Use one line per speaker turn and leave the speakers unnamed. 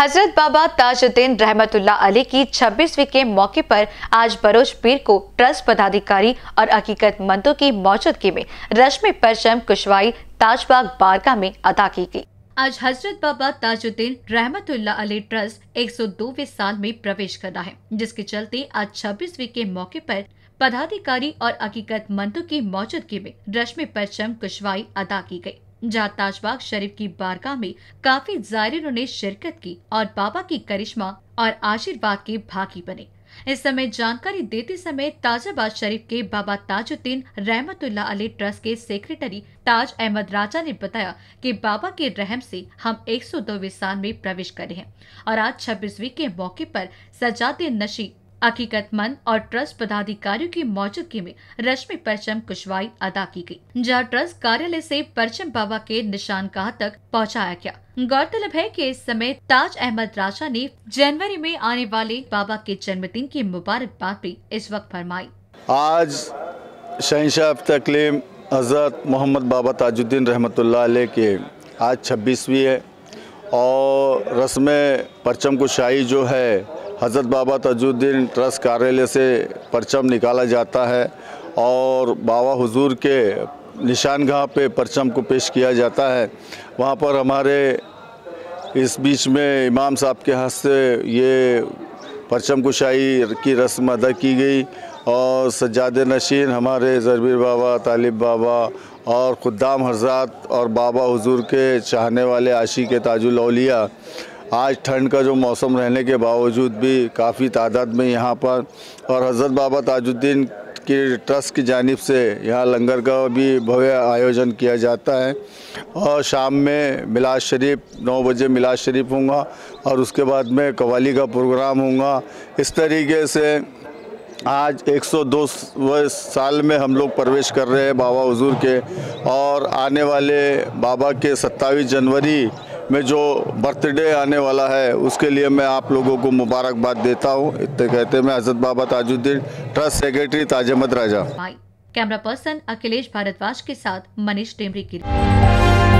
हजरत बाबा ताजुद्दीन रहमतुल्ला अली की छब्बीसवीं के मौके पर आज बरोज पीर को ट्रस्ट पदाधिकारी और हकीकत मंदों की मौजूदगी में रश्मि परचम कुशवाई ताजबाग बारका में अदा की गई आज हजरत बाबा ताजुद्दीन रहमतुल्ला अली ट्रस्ट 102वें साल में प्रवेश करना है जिसके चलते आज छब्बीसवीं के मौके पर पदाधिकारी और हकीकत मंदों की मौजूदगी में रश्मि परचम कुशवाई अदा की गयी जहाँ ताजबाग शरीफ की बारगाह में काफी जायरीनों ने शिरकत की और बाबा की करिश्मा और आशीर्वाद के भागी बने इस समय जानकारी देते समय ताजाबाद शरीफ के बाबा ताजुद्दीन रहमतुल्ला अली ट्रस्ट के सेक्रेटरी ताज अहमद राजा ने बताया कि बाबा के रहम से हम 102 सौ में प्रवेश करे हैं और आज छब्बीसवीं के मौके पर सजाते नशी हकीकतमंद और ट्रस्ट पदाधिकारियों की मौजूदगी में रश्मि परचम कुशवाई अदा की गई, जहां ट्रस्ट कार्यालय से परचम बाबा के निशान कहा तक पहुंचाया गया गौरतलब है कि इस समय ताज अहमद राजा ने जनवरी में आने वाले बाबा के जन्मदिन की मुबारकबाद भी इस वक्त फरमाई
आज शहशाह तकलीम हज़रत मोहम्मद बाबा ताजुद्दीन रहमत के आज छब्बीसवीं है और रस्म परचम कुशाही जो है हज़रत बाबा तजुद्दीन ट्रस्ट कार्यालय से परचम निकाला जाता है और बाबा हुजूर के निशानगाह पे परचम को पेश किया जाता है वहाँ पर हमारे इस बीच में इमाम साहब के हाथ से ये परचम कुशाही की रस्म अदा की गई और सज्जाद नशीन हमारे जरबीर बाबा तालिब बाबा और खुदाम हजरात और बाबा हुजूर के चाहने वाले आशी के ताजुल आज ठंड का जो मौसम रहने के बावजूद भी काफ़ी तादाद में यहाँ पर और हज़रत बाबा ताजुद्दीन की ट्रस्ट की जानब से यहाँ लंगर का भी भव्य आयोजन किया जाता है और शाम में मिलाद शरीफ नौ बजे मिलाद शरीफ होगा और उसके बाद में कवाली का प्रोग्राम होगा इस तरीके से आज 102 साल में हम लोग प्रवेश कर रहे हैं बाबा हजूर के और आने वाले बाबा के 27 जनवरी में जो बर्थडे आने वाला है उसके लिए मैं आप लोगों को मुबारकबाद देता हूँ इतने कहते मैं Hazrat Baba Tajuddin trust secretary Taj Ahmad Raja
camera person Akhilesh Bhardwaj के साथ मनीष टेमरी की